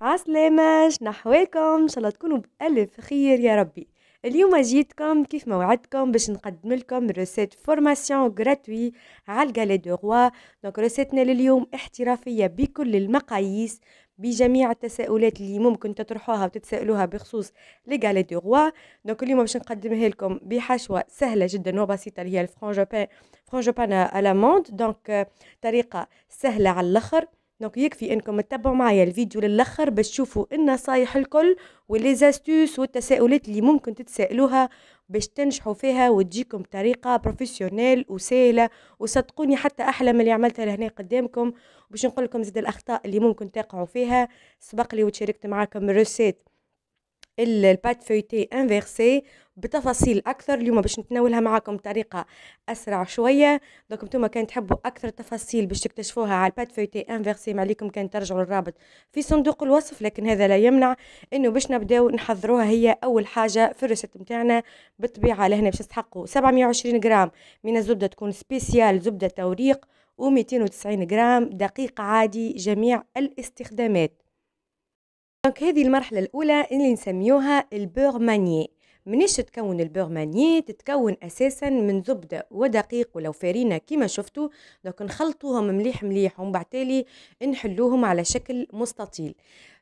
عسلامة شنحوالكم ان شاء الله تكونوا بألف خير يا ربي اليوم جيتكم كيف ما وعدتكم باش نقدم لكم ريسيت فورماسيون غراتوي على الكالي دو روا دونك ريسيتنا لليوم احترافيه بكل المقاييس بجميع التساؤلات اللي ممكن تطرحوها وتتسائلوها بخصوص لي دو روا دونك اليوم باش نقدمها لكم بحشوه سهله جدا وبسيطه اللي هي الفرانجوبان فرانجوبان الاموند دونك طريقه سهله على الاخر دونك يكفي انكم تتبعوا معايا الفيديو للاخر باش تشوفوا النصايح الكل ولي زاستوس والتساؤلات اللي ممكن تتسائلوها باش تنجحوا فيها وتجيكم بطريقه بروفيسيونيل وسهله وصدقوني حتى احلى من اللي عملتها لهنا قدامكم باش نقول لكم زاد الاخطاء اللي ممكن تقعوا فيها سبق لي وتشاركت معاكم الريسيت البات فيتي انفيرسي بتفاصيل اكثر اليوم باش نتناولها معاكم بطريقه اسرع شويه دونك نتوما كان تحبوا اكثر تفاصيل باش تكتشفوها على البات فويتي انفيرسي ما عليكم كان ترجعوا للرابط في صندوق الوصف لكن هذا لا يمنع انه باش نبداو نحضروها هي اول حاجه في الريسيت نتاعنا بالطبيعه لهنا باش تستحقوا 720 غرام من الزبده تكون سبيسيال زبده توريق و290 غرام دقيق عادي جميع الاستخدامات دونك هذه المرحله الاولى اللي نسميوها البور مانيي منيش تكون البورماني تتكون اساسا من زبده ودقيق ولو فارينه كما شفتوا دوك نخلطوهم مليح مليح ومن تالي نحلوهم على شكل مستطيل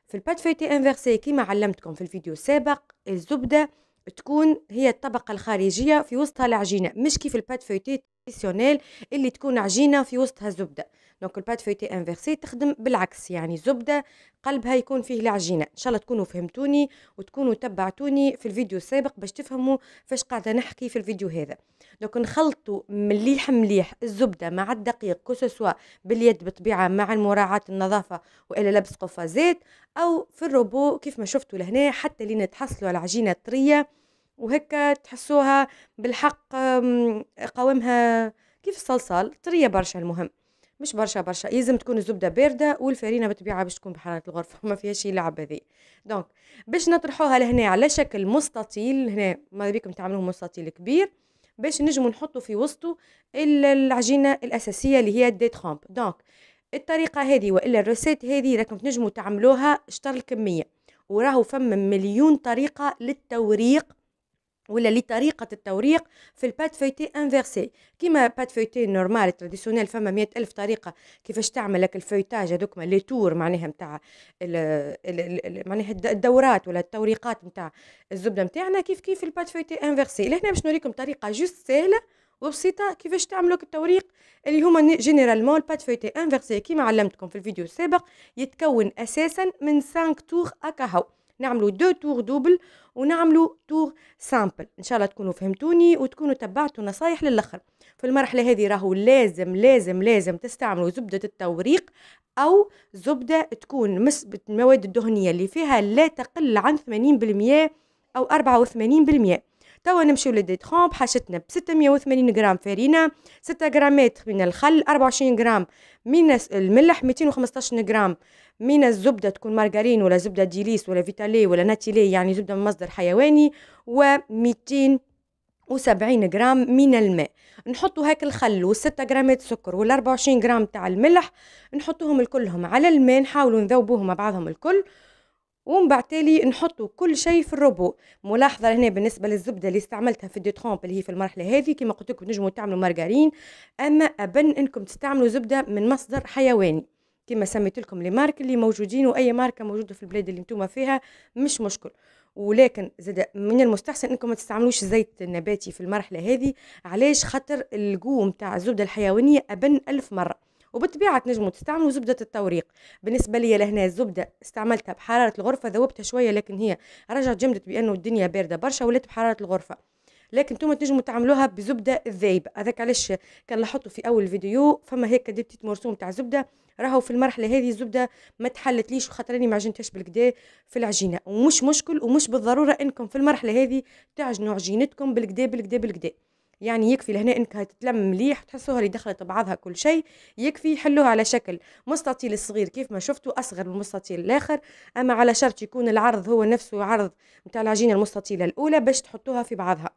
في البات فيتي انفيرسي كما علمتكم في الفيديو السابق الزبده تكون هي الطبقه الخارجيه في وسطها العجينه مش كيف البات فيتي بروفيسيونيل اللي تكون عجينه في وسطها زبده دونك البات فويتي انفيرسي تخدم بالعكس يعني زبده قلبها يكون فيه العجينه ان شاء الله تكونوا فهمتوني وتكونوا تبعتوني في الفيديو السابق باش تفهموا فاش قاعده نحكي في الفيديو هذا دونك نخلطوا مليح مليح الزبده مع الدقيق كوسوسوا باليد بطبيعه مع مراعاه النظافه والا لبس قفازات او في الروبو كيف ما شفتوا لهنا حتى لين تحصلوا على عجينه طريه وهكا تحسوها بالحق قوامها كيف الصلصال طرية برشا المهم مش برشا برشا لازم تكون الزبده بارده والفرينه بالطبيعه باش تكون بحراره الغرفه ما فيهاش لعبة ذي دونك باش نطرحوها لهنا على شكل مستطيل هنا ما بيكم تعملوه مستطيل كبير باش نجمو نحطو في وسطو العجينه الاساسيه اللي هي الديت خامب دونك الطريقه هذه والا الروسيت هذه راكم تنجمو تعملوها شطر الكميه وراهو فم مليون طريقه للتوريق ولا لطريقة التوريق في البات فيتي انفيرسي كيما بات فيتي نورمال تراديسيونيل فما مية ألف طريقة كيفاش تعمل لك الفيتاج هذوك لي تور معناها نتاع معناها الدورات ولا التوريقات نتاع الزبدة نتاعنا كيف كيف البات فيتي انفيرسي لهنا باش نوريكم طريقة جوست سهلة وبسيطه كيفاش تعملوا التوريق اللي هما جينيرالمون البات فيتي انفيرسي كيما علمتكم في الفيديو السابق يتكون اساسا من سانك تور اكاهو نعملوا دو تور دوبل ونعملوا تور سامبل ان شاء الله تكونوا فهمتوني وتكونوا تبعتوا نصايح للاخر في المرحله هذه راهو لازم لازم لازم تستعملوا زبده التوريق او زبده تكون نسبه المواد الدهنيه اللي فيها لا تقل عن 80% او 84% توا نمشيو للديتخومب حاشتنا ب 680 غرام فارينة 6 غرامات من الخل 24 غرام من الملح 215 غرام من الزبدة تكون مارجرين ولا زبدة ديليس ولا فيتالي ولا ناتيلي يعني زبدة من مصدر حيواني و200 وسبعين غرام من الماء نحطوا هاك الخل و6 غرامات سكر والأربعة وعشرين غرام تاع الملح نحطوهم الكلهم على الماء نحاولوا نذوبوهم مع بعضهم الكل ومن بعد تالي نحطوا كل شيء في الروبو ملاحظه هنا بالنسبه للزبده اللي استعملتها في الديترومب اللي هي في المرحله هذه كما قلت لكم تنجموا تعملوا مارغرين اما ابن انكم تستعملوا زبده من مصدر حيواني كما سميت لكم لي مارك اللي موجودين واي ماركه موجوده في البلاد اللي نتوما فيها مش مشكل ولكن زاد من المستحسن انكم ما تستعملوش الزيت النباتي في المرحله هذه علاش خاطر الجو نتاع الزبده الحيوانيه ابن ألف مره وبالطبيعه تنجموا تستعملوا زبده التوريق بالنسبه لي لهنا الزبده استعملتها بحراره الغرفه ذوبتها شويه لكن هي رجعت جمدت بانه الدنيا بارده برشا ولات بحراره الغرفه لكن انتم تنجموا تعملوها بزبده الذايب هذاك علاش كان في اول فيديو فما هيك دي بتيت مرسوم تاع زبده راهو في المرحله هذه الزبده ما تحلتليش وخاطر ما عجنتهاش بالكدا في العجينه ومش مشكل ومش بالضروره انكم في المرحله هذه تعجنوا عجينتكم بالكدا بالكدا بالكدا يعني يكفي لهنا انك تتلم مليح تحسوها اللي دخلت بعضها كل شيء يكفي يحلوها على شكل مستطيل صغير كيف ما شفتوا اصغر من المستطيل الاخر اما على شرط يكون العرض هو نفسه عرض نتاع العجينه المستطيله الاولى باش تحطوها في بعضها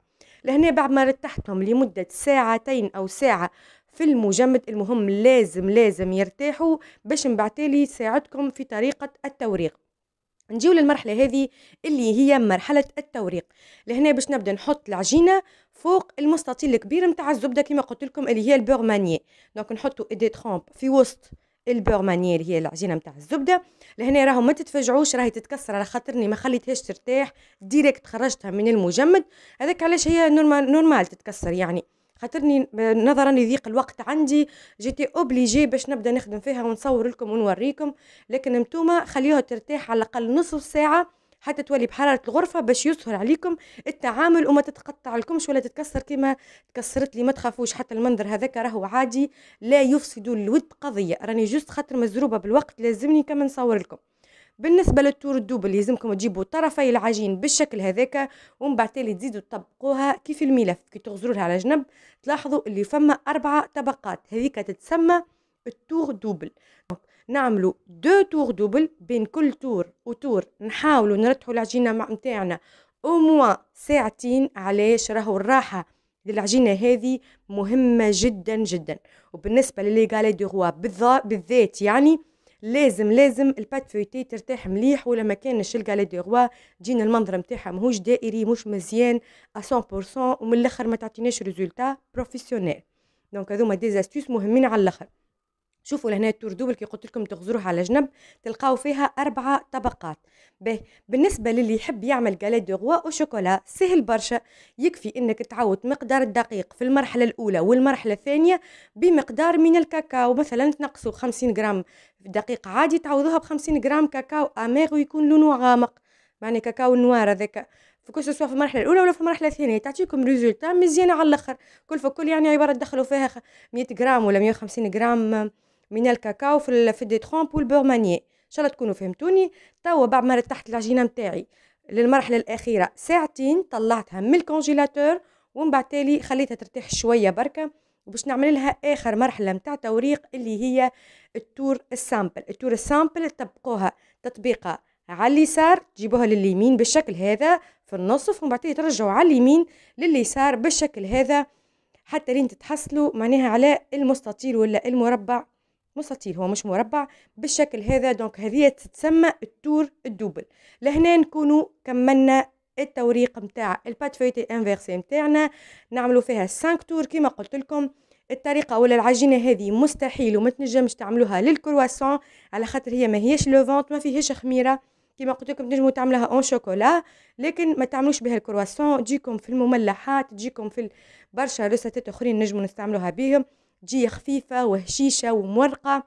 لهنا بعد ما رتحتهم لمدة ساعتين أو ساعة في المجمد المهم لازم لازم يرتاحوا باش مبعتالي ساعدكم في طريقة التوريق نجيو للمرحلة هذه اللي هي مرحلة التوريق لهنا باش نبدا نحط العجينة فوق المستطيل الكبير متاع الزبدة كما قلت لكم اللي هي البورمانية دونك نحطو ايدي ترامب في وسط البور مانيير هي العجينه نتاع الزبده لهنا راهو ما تتفاجعوش راهي تتكسر على خاطرني ما خليتهاش ترتاح ديريكت خرجتها من المجمد هذاك علاش هي نورمال نورمال تتكسر يعني خاطرني نظرا لضيق الوقت عندي جيتي اوبليجي باش نبدا نخدم فيها ونصور لكم ونوريكم لكن نتوما خليوها ترتاح على الاقل نصف ساعه حتى تولي بحراره الغرفه باش يسهل عليكم التعامل وما تتقطع لكمش ولا تتكسر كما تكسرت لي ما تخافوش حتى المنظر هذاك راهو عادي لا يفسد الود قضيه راني جوست خاطر مزروبه بالوقت لازمني كما نصور لكم بالنسبه للتور الدوبل يلزمكم تجيبوا طرفي العجين بالشكل هذاك ومن بعد تالي تزيدوا تطبقوها كيف الملف كي تغزروها على جنب تلاحظوا اللي فما اربعه طبقات هذيك تتسمى التور دوبل نعملو دو تور دوبل بين كل تور وتور نحاولو نرتحو العجينة مع او موا ساعتين علاش راهو الراحة للعجينة هذه مهمة جدا جدا وبالنسبة للي دو غوا بالذات يعني لازم لازم البات فويتي ترتاح مليح ولا ما كانش الكالي دي غوا تجينا المنظر نتاعها ماهوش دائري مش مزيان 100% ومن الاخر ما تعطيناش ريزولتا بروفيسيونيل دونك هذوما دي زاستيس مهمين على الاخر شوفوا لهنا التور دوبل كي قلت لكم تغزروها على جنب تلقاو فيها أربعة طبقات به بالنسبة للي يحب يعمل جاليت دو غوا وشوكولا سهل برشا يكفي انك تعوت مقدار الدقيق في المرحلة الأولى والمرحلة الثانية بمقدار من الكاكاو مثلا تنقصوا 50 جرام دقيق عادي تعوضوها ب 50 جرام كاكاو اميغ ويكون لونه غامق معني كاكاو نوار هذاك فكل سواء في المرحله الاولى ولا في المرحله الثانيه تعطيكم ريزولتا مزيانه على الاخر كل فكل يعني عباره تدخلوا فيها 100 جرام ولا 150 جرام من الكاكاو في في الديترون والبورمانيه ان شاء الله تكونوا فهمتوني توا بعد ما رتحت العجينه نتاعي للمرحله الاخيره ساعتين طلعتها من الكونجيلاتور ومن بعد تالي خليتها ترتاح شويه بركه وباش نعمل لها اخر مرحله نتاع توريق اللي هي التور السامبل التور السامبل تطبقوها تطبيقه على اليسار تجيبوها لليمين بالشكل هذا في النصف ومن بعد ترجعوا على اليمين لليسار بالشكل هذا حتى لين تتحصلوا معناها على المستطيل ولا المربع مستطيل هو مش مربع بالشكل هذا دونك هذه تتسمى التور الدوبل لهنا نكونوا كملنا التوريق نتاع البات فيتي انفيرسي نتاعنا نعملوا فيها 5 تور كما قلت لكم الطريقه ولا العجينه هذه مستحيل وما تنجمش تعملوها للكرواسون على خاطر هي ما هيش لوفونت ما فيهاش خميره كما قلت لكم تنجموا تعملوها اون شوكولا لكن ما تعملوش بها الكرواسون تجيكم في المملحات تجيكم في برشا روساتات اخرين نجموا نستعملوها بهم تجي خفيفة وهشيشة ومورقة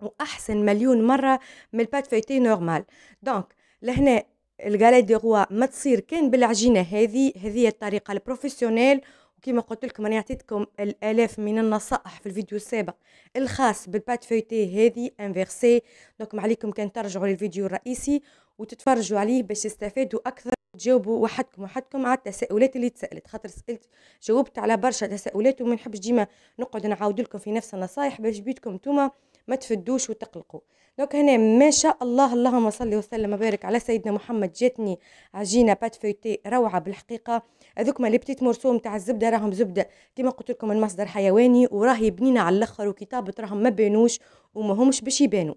وأحسن مليون مرة من البات فيتي نورمال دونك لهنا الغالي دي غوا ما تصير كان بالعجينة هذه هذه الطريقة البروفيسيونيل وكما قلت لكم انا عطيتكم الالاف من النصائح في الفيديو السابق الخاص بالبات فيتي هذه انفيرسي دونك عليكم كان ترجعوا للفيديو الرئيسي وتتفرجوا عليه باش تستفادوا اكثر تجاوبوا وحدكم وحدكم على التساؤلات اللي تسالت خاطر سالت جاوبت على برشا تساؤلات وما نحبش ديما نقعد نعاود لكم في نفس النصايح باش بيتكم نتوما ما تفدوش وتقلقوا دونك هنا ما شاء الله اللهم صل وسلم وبارك على سيدنا محمد جاتني عجينه بات فيتي روعه بالحقيقه هذوك لي بتيت مورسو نتاع الزبده راهم زبده كيما قلت لكم المصدر حيواني وراهي بنينه على الاخر وكتابه راهم ما بينوش وما همش باش يبانوا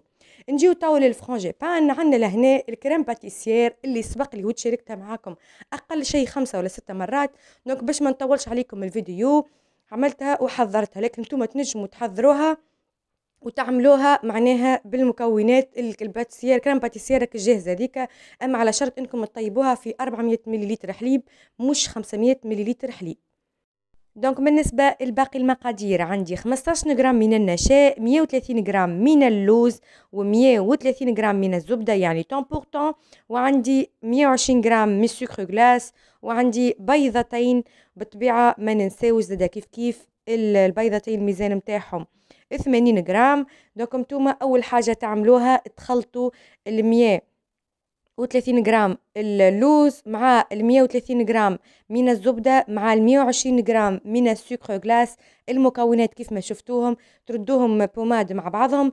نجيو توا للفرونجي بان عندنا لهنا الكريم باتيسير اللي سبق لي وتشاركتها معاكم اقل شيء خمسة ولا ستة مرات دونك باش ما نطولش عليكم الفيديو عملتها وحضرتها لكن نتوما تنجموا تحضروها وتعملوها معناها بالمكونات الباتيسير كريم باتيسير راك الجاهزه ديكا اما على شرط انكم تطيبوها في 400 ملل حليب مش 500 ملل حليب دونك بالنسبة لباقي المقادير عندي 15 غرام من النشاء 130 غرام من اللوز و130 غرام من الزبدة يعني طون بور طون وعندي 120 غرام من السكر غلاس وعندي بيضتين بالطبيعة ما ننساوش زادا كيف كيف البيضتين الميزان متاعهم 80 غرام دونك نتوما أول حاجة تعملوها تخلطوا المياه وثلاثين غرام اللوز مع المية وثلاثين غرام من الزبدة مع المية وعشرين غرام من السكر غلاس المكونات كيف ما شفتوهم تردوهم بوماد مع بعضهم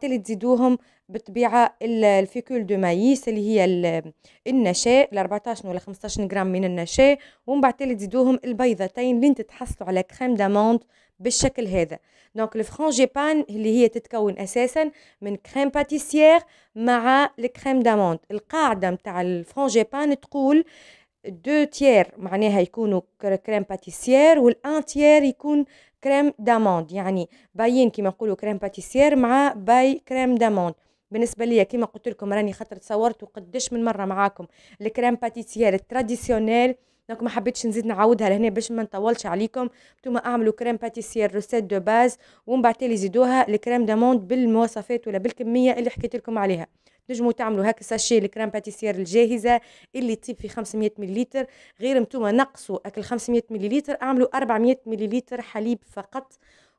تالي تزيدوهم بالطبيعه الفيكول دو مايس اللي هي النشاء ال 14 ولا 15 جرام من النشاء ومن تالي تزيدوهم البيضتين لين تتحصلوا على كريم داموند بالشكل هذا دونك الفرانجيبان اللي هي تتكون اساسا من كريم باتيسيير مع الكريم داموند القاعده نتاع الفرانجيبان تقول دو تيير معناها يكونوا كريم باتيسيير والان تيير يكون كريم داموند يعني باين كما نقولوا كريم باتيسير مع باي كريم داموند بالنسبه ليا كما قلت لكم راني خاطر تصورت وقدش من مره معاكم الكريم باتيسير التراديسيونيل دونك ما حبيتش نزيد نعاودها لهنا باش ما نطولش عليكم نتوما اعملوا كريم باتيسير روسيت دو باز ومن بعد تالي زيدوها الكريم داموند بالمواصفات ولا بالكميه اللي حكيت لكم عليها نجموا تعملوا هكا ساشي الكريم باتيسير الجاهزه اللي تطيب في 500 مليلتر غير نتوما نقصوا اكل 500 مليلتر اعملوا 400 مليلتر حليب فقط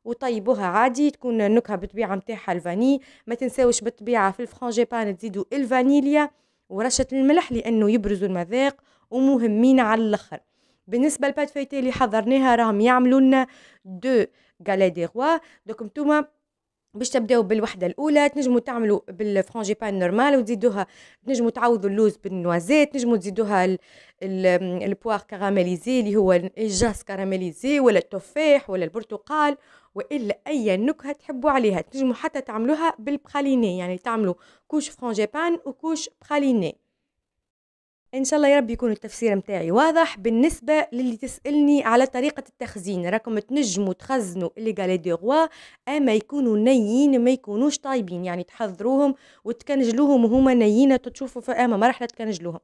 وطيبوها عادي تكون النكهه بالطبيعه نتاعها الفاني ما تنساوش بالطبيعه في الفرانجيبان تزيدوا الفانيليا ورشه الملح لانه يبرزوا المذاق ومهمين على الاخر بالنسبه للبات فايتي اللي حضرناها راهم يعملوا لنا دو غالي دي روا دوك نتوما باش تبداو بالوحده الاولى تنجموا تعملوا بان نورمال وتزيدوها تنجموا تعوضوا اللوز بالنوازيت تنجموا تزيدوها البوار كاراميليزي اللي هو الجاس كاراميليزي ولا التفاح ولا البرتقال والا اي نكهه تحبوا عليها تنجموا حتى تعملوها بالبخاليني يعني تعملوا كوش بان وكوش بخاليني ان شاء الله يا رب يكون التفسير متاعي واضح بالنسبه للي تسالني على طريقه التخزين راكم تنجموا تخزنوا اللي قالي دي غوا اما يكونوا نيين ما يكونوش طايبين يعني تحضروهم وتكنجلوهم وهما نيين تشوفوا في اما مرحله تكنجلوهم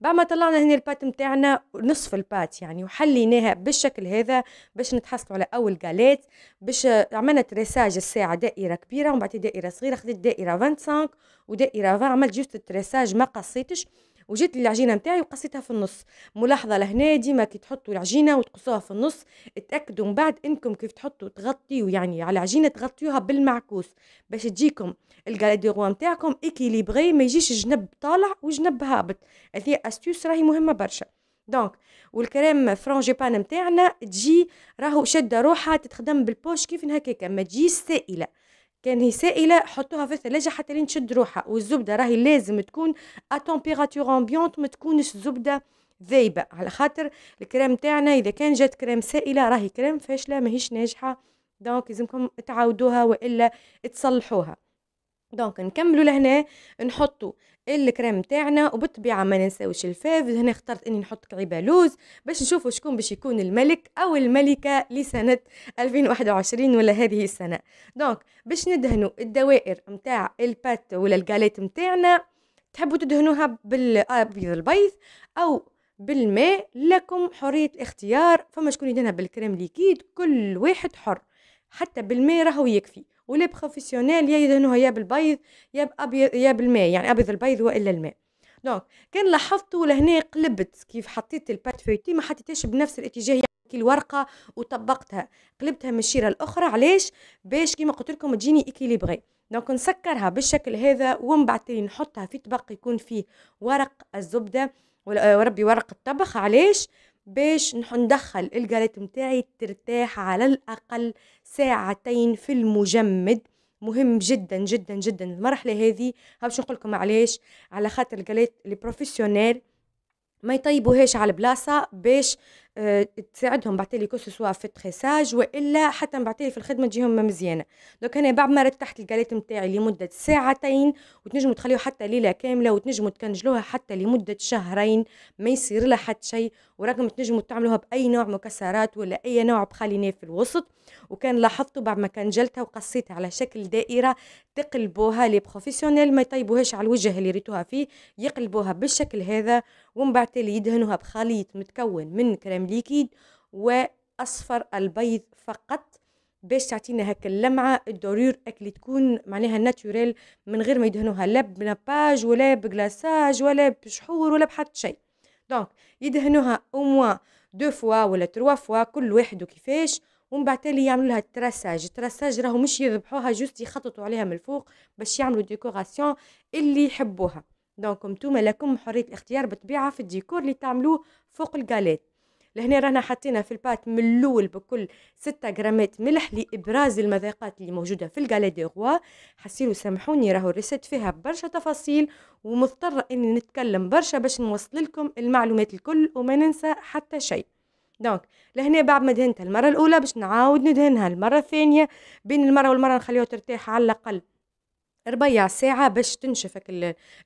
بعد ما طلعنا هنا البات متاعنا نصف البات يعني وحليناها بالشكل هذا باش نتحصلوا على اول قالات باش عملنا تريساج الساعه دائره كبيره ومن بعد دائره صغيره خديت دائره 25 ودائره 20 عملت جوست التريساج ما قصيتش وجيت للعجينه نتاعي وقصيتها في النص ملاحظه لهنا ديما كي تحطوا العجينه وتقصوها في النص اتاكدوا من بعد انكم كيف تحطوا تغطيوا يعني على العجينه تغطيوها بالمعكوس باش تجيكم الجالاديرو نتاعكم ايكيليبري ما يجيش جنب طالع وجنب هابط هذه استيوس راهي مهمه برشا دونك والكريم بان نتاعنا تجي راهو شاده روحها تتخدم بالبوش كيف هكاك ما تجيش سائله كان هي سائله حطوها في الثلاجه حتى لين تشد روحها والزبده راهي لازم تكون ا تمبيراتور امبيونت ما تكونش زبده ذايبه على خاطر الكريم تاعنا اذا كان جات كريم سائله راهي كريم فاشله ماهيش ناجحه دونك لازمكم تعاودوها والا تصلحوها دونك نكملوا لهنا نحطوا الكريم تاعنا وبالطبيعه ما ننساوش الفاف هنا اخترت اني نحط كعيبه لوز باش نشوفوا شكون باش يكون الملك او الملكه لسنه 2021 ولا هذه السنه دونك باش ندهنوا الدوائر نتاع البات ولا الجاليت نتاعنا تحبوا تدهنوها بالابيض آه، البيض او بالماء لكم حريه الاختيار فما شكون يدهنها بالكريم ليكيد كل واحد حر حتى بالماء راهو يكفي ولي بروفيسيونيل يا يدهنوها يا بالبيض يا بأبيض يا بالماء يعني ابيض البيض والا الماء دونك كان لاحظت لهنا قلبت كيف حطيت البات فيتي ما حطيتهاش بنفس الاتجاه يعني كي الورقه وطبقتها قلبتها من الشيره الاخرى علاش باش كيما قلت لكم تجيني اكيليبري دونك نسكرها بالشكل هذا ومن بعد نحطها في طبق يكون فيه ورق الزبده وربي ورق الطبخ علاش باش ندخل الجاليت متاعي ترتاح على الأقل ساعتين في المجمد مهم جدا جدا جدا المرحلة هذه باش نقول لكم علاش على خاطر الجاليت البروفيسيونيل ما يطيبوهاش على البلاصة باش أه تساعدهم بعتلي كو سوا في التريساج والا حتى بعتلي في الخدمه تجيهم مزيانه دوك انا بعد ما رتحت الجاليت نتاعي لمده ساعتين وتنجموا تخليوه حتى ليله كامله وتنجموا تكنجلوها حتى لمده شهرين ما يصير لها حتى شيء ورغم تنجموا تعملوها باي نوع مكسرات ولا اي نوع بخالي في الوسط وكان لاحظتوا بعد ما كان جلتها وقصيتها على شكل دائره تقلبوها لي بروفيسيونيل ما يطيبوهاش على الوجه اللي ريتوها فيه يقلبوها بالشكل هذا ومن بعد يدهنوها بخليط متكون من كريم ليكيد واصفر البيض فقط باش تعطينا هكا اللمعه الدورور اللي تكون معناها ناتوريل من غير ما يدهنوها لا بنباج ولا بغلاساج ولا بشحور ولا بحد شيء دونك يدهنوها او موا دو فوا ولا تروا فوا كل واحد وكيفاش ومن بعد تالي يعملوا لها التراساج التراساج راهو مش يذبحوها جوست يخططوا عليها من الفوق باش يعملوا ديكوراسيون اللي يحبوها دونك نتوما لكم حريه الاختيار بالطبيعه في الديكور اللي تعملوه فوق الجاليت لهنا رانا حطينا في البات من الاول بكل 6 غرامات ملح لابراز المذاقات اللي موجوده في الكالي دي غوا حسيلو سامحوني راهو الريسيت فيها برشا تفاصيل ومضطره اني نتكلم برشا باش نوصل لكم المعلومات الكل وما ننسى حتى شيء دونك لهنا بعد ما دهنتها المره الاولى باش نعاود ندهنها المره الثانيه بين المره والمره نخليها ترتاح على الاقل ربيع ساعة باش تنشف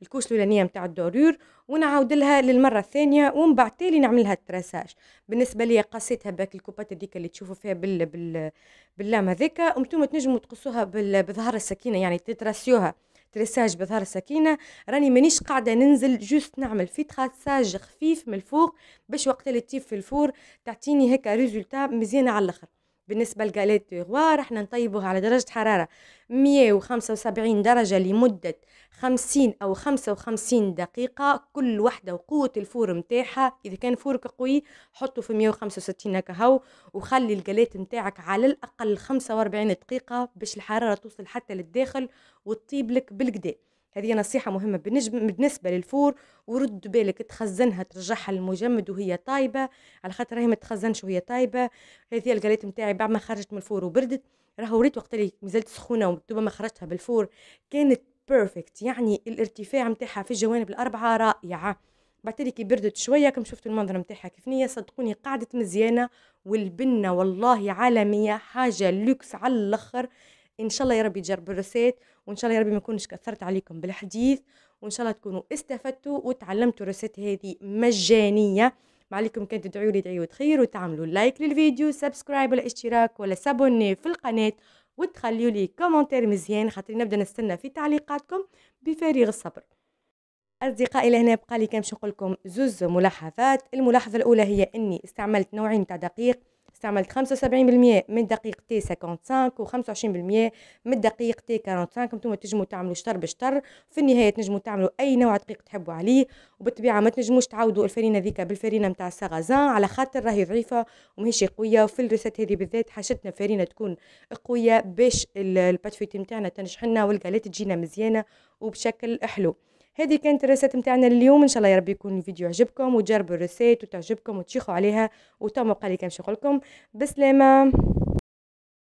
الكوش الأولانية متاع الدورور ونعاود لها للمرة الثانية ومن بعد تالي نعملها التراساج بالنسبة لي قصيتها باك الكوبات هذيك اللي تشوفوا فيها بال بال باللام هذاكا ونتوما تنجموا تقصوها بظهر السكينة يعني تتراسيوها تريساج بظهر السكينه راني مانيش قاعده ننزل جوست نعمل في تراساج خفيف من الفوق باش وقت اللي تطيب في الفور تعطيني هكا ريزولتا مزيانه على الاخر بالنسبة لقاليت دو راح نطيبوها على درجة حرارة 175 درجة لمدة 50 أو 55 دقيقة كل وحدة وقوة الفور متاعها إذا كان فورك قوي حطه في 165 كهو وخلي القلات متاعك على الأقل 45 دقيقة باش الحرارة توصل حتى للداخل وتطيب لك بالكدا هذه نصيحة مهمة بالنسبة للفور ورد بالك تخزنها ترجعها للمجمد وهي طايبة على خاطر هي ما تخزنش وهي طايبة هذه القليت نتاعي بعد ما خرجت من الفور وبردت راهو ريت وقت اللي مازالت سخونة ودوبا ما خرجتها بالفور كانت بيرفكت يعني الارتفاع نتاعها في الجوانب الأربعة رائعة بعد كي بردت شويه كم شفتوا المنظر نتاعها كيفنية صدقوني قعدت مزيانه والبنه والله عالميه حاجه لوكس على الاخر ان شاء الله يا ربي تجربوا الرسيت وان شاء الله يا ربي ما نكونش كثرت عليكم بالحديث وان شاء الله تكونوا استفدتوا وتعلمتوا الرسيت هذه مجانيه ما عليكم كان تدعوا لي دعوه خير وتعملوا لايك للفيديو سبسكرايب ولا اشتراك ولا سابوني في القناه وتخليوا لي كومنتير مزيان خاطر نبدا نستنى في تعليقاتكم بفارغ الصبر اصدقائي لهنا بقى لي كان باش نقول لكم زوز ملاحظات الملاحظه الاولى هي اني استعملت نوعين تاع دقيق استعملت 75% من دقيق تي 55 و25% من دقيق تي 45 نتوما تنجموا تعملوا شطر بشطر في النهايه تنجموا تعملوا اي نوع دقيق تحبوا عليه وبالطبيعه ما تنجموش تعاودوا الفرينه ذيك بالفرينه نتاع الساغازان على خاطر راهي ضعيفه وماهيش قويه وفي الريسات هذه بالذات حاجتنا فرينه تكون قويه باش الباتفيت نتاعنا تنجحنا والقالات تجينا مزيانه وبشكل حلو هذه كانت الرسات نتاعنا اليوم ان شاء الله يا ربي يكون الفيديو عجبكم وتجربوا الرسات وتعجبكم وتشيخوا عليها وتم قال لي كان نقول لكم بسلامه